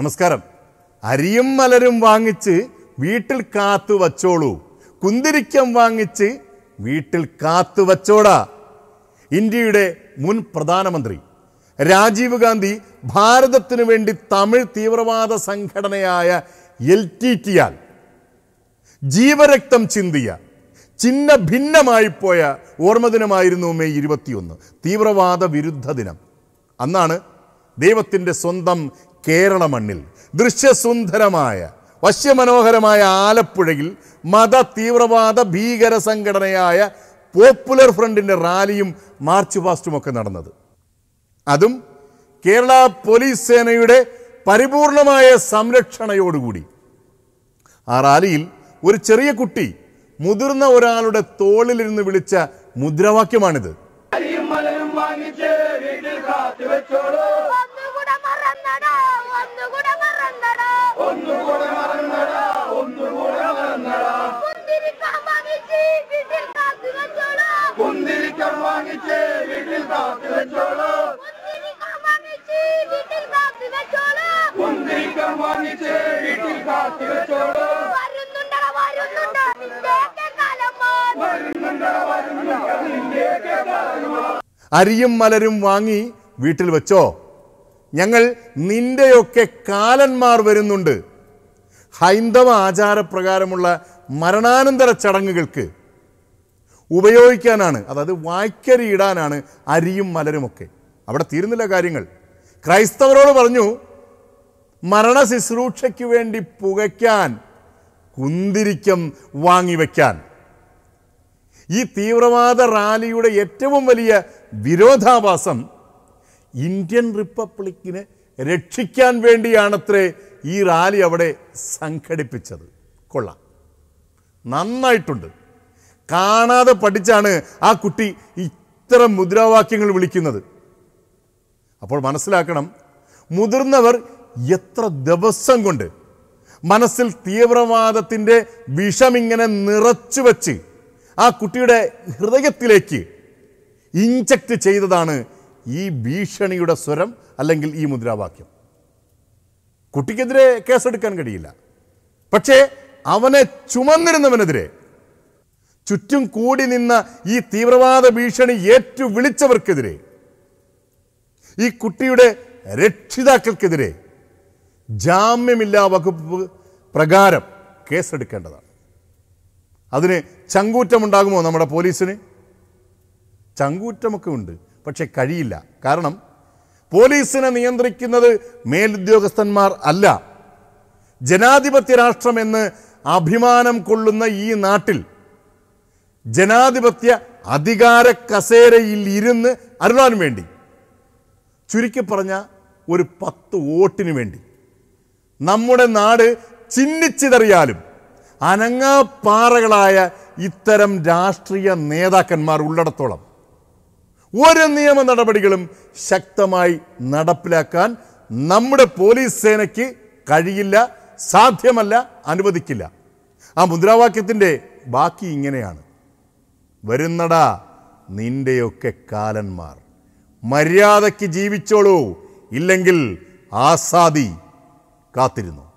നമസ്കാരം അരിയും മലരും വാങ്ങിച്ച് വീട്ടിൽ കാത്തു വച്ചോളൂ കുന്തിരിക്കം വാങ്ങിച്ച് വീട്ടിൽ കാത്തു വച്ചോടാ ഇന്ത്യയുടെ മുൻ പ്രധാനമന്ത്രി രാജീവ് ഗാന്ധി ഭാരതത്തിനു വേണ്ടി തമിഴ് തീവ്രവാദ സംഘടനയായ എൽ ടി ടിയാൽ ജീവരക്തം ചിന്തിയ ചിഹ്ന ഭിന്നമായിപ്പോയ ഓർമ്മദിനമായിരുന്നു മെയ് ഇരുപത്തിയൊന്ന് തീവ്രവാദ വിരുദ്ധ ദിനം അന്നാണ് ദൈവത്തിൻ്റെ സ്വന്തം കേരള മണ്ണിൽ ദൃശ്യസുന്ദരമായ വശ്യമനോഹരമായ ആലപ്പുഴയിൽ മത തീവ്രവാദ ഭീകര സംഘടനയായ പോപ്പുലർ ഫ്രണ്ടിൻ്റെ റാലിയും മാർച്ച് പാസ്റ്റും ഒക്കെ നടന്നത് അതും കേരള പോലീസ് സേനയുടെ പരിപൂർണമായ സംരക്ഷണയോടുകൂടി ആ റാലിയിൽ ഒരു ചെറിയ കുട്ടി മുതിർന്ന ഒരാളുടെ തോളിലിരുന്ന് വിളിച്ച മുദ്രാവാക്യമാണിത് മലയും അരിയും മലരും വാങ്ങി വീട്ടിൽ വെച്ചോ ഞങ്ങൾ നിന്റെയൊക്കെ കാലന്മാർ വരുന്നുണ്ട് ഹൈന്ദവ ആചാരപ്രകാരമുള്ള മരണാനന്തര ചടങ്ങുകൾക്ക് ഉപയോഗിക്കാനാണ് അതായത് വായ്ക്കരിയിടാനാണ് അരിയും മലരുമൊക്കെ അവിടെ തീരുന്നില്ല കാര്യങ്ങൾ ക്രൈസ്തവരോട് പറഞ്ഞു ശുശ്രൂഷയ്ക്ക് വേണ്ടി പുകയ്ക്കാൻ കുന്തിരിക്കം വാങ്ങിവെക്കാൻ ഈ തീവ്രവാദ റാലിയുടെ ഏറ്റവും വലിയ വിരോധാഭാസം ഇന്ത്യൻ റിപ്പബ്ലിക്കിനെ രക്ഷിക്കാൻ വേണ്ടിയാണത്രേ ഈ റാലി അവിടെ സംഘടിപ്പിച്ചത് കൊള്ളാം നന്നായിട്ടുണ്ട് കാണാതെ പഠിച്ചാണ് ആ കുട്ടി ഇത്തരം മുദ്രാവാക്യങ്ങൾ വിളിക്കുന്നത് അപ്പോൾ മനസ്സിലാക്കണം മുതിർന്നവർ എത്ര ദിവസം കൊണ്ട് മനസ്സിൽ തീവ്രവാദത്തിൻ്റെ വിഷമിങ്ങനെ നിറച്ചു വച്ച് ആ കുട്ടിയുടെ ഹൃദയത്തിലേക്ക് ഇഞ്ചക്ട് ചെയ്തതാണ് ഈ ഭീഷണിയുടെ സ്വരം അല്ലെങ്കിൽ ഈ മുദ്രാവാക്യം കുട്ടിക്കെതിരെ കേസെടുക്കാൻ കഴിയില്ല പക്ഷേ അവനെ ചുമന്നിരുന്നവനെതിരെ ചുറ്റും കൂടി നിന്ന ഈ തീവ്രവാദ ഭീഷണി ഏറ്റു വിളിച്ചവർക്കെതിരെ ഈ കുട്ടിയുടെ രക്ഷിതാക്കൾക്കെതിരെ ജാമ്യമില്ലാ വകുപ്പ് പ്രകാരം കേസെടുക്കേണ്ടതാണ് അതിന് ചങ്കൂറ്റമുണ്ടാകുമോ നമ്മുടെ പോലീസിന് ചങ്കൂറ്റമൊക്കെ ഉണ്ട് പക്ഷേ കഴിയില്ല കാരണം പോലീസിനെ നിയന്ത്രിക്കുന്നത് മേലുദ്യോഗസ്ഥന്മാർ അല്ല ജനാധിപത്യ രാഷ്ട്രമെന്ന് അഭിമാനം കൊള്ളുന്ന ഈ നാട്ടിൽ ജനാധിപത്യ അധികാര കസേരയിൽ ഇരുന്ന് അരുളാൻ വേണ്ടി ചുരുക്കി പറഞ്ഞ ഒരു പത്ത് വോട്ടിന് വേണ്ടി നമ്മുടെ നാട് ചിന്നിച്ചിതറിയാലും അനങ്ങാപ്പാറകളായ ഇത്തരം രാഷ്ട്രീയ നേതാക്കന്മാർ ഉള്ളിടത്തോളം ഒരു നിയമ നടപടികളും ശക്തമായി നടപ്പിലാക്കാൻ നമ്മുടെ പോലീസ് സേനയ്ക്ക് കഴിയില്ല സാധ്യമല്ല അനുവദിക്കില്ല ആ മുദ്രാവാക്യത്തിൻ്റെ ബാക്കി ഇങ്ങനെയാണ് വരുന്നടാ നിൻ്റെയൊക്കെ കാലന്മാർ മര്യാദയ്ക്ക് ജീവിച്ചോളൂ ഇല്ലെങ്കിൽ ആസാദി കാത്തിരുന്നു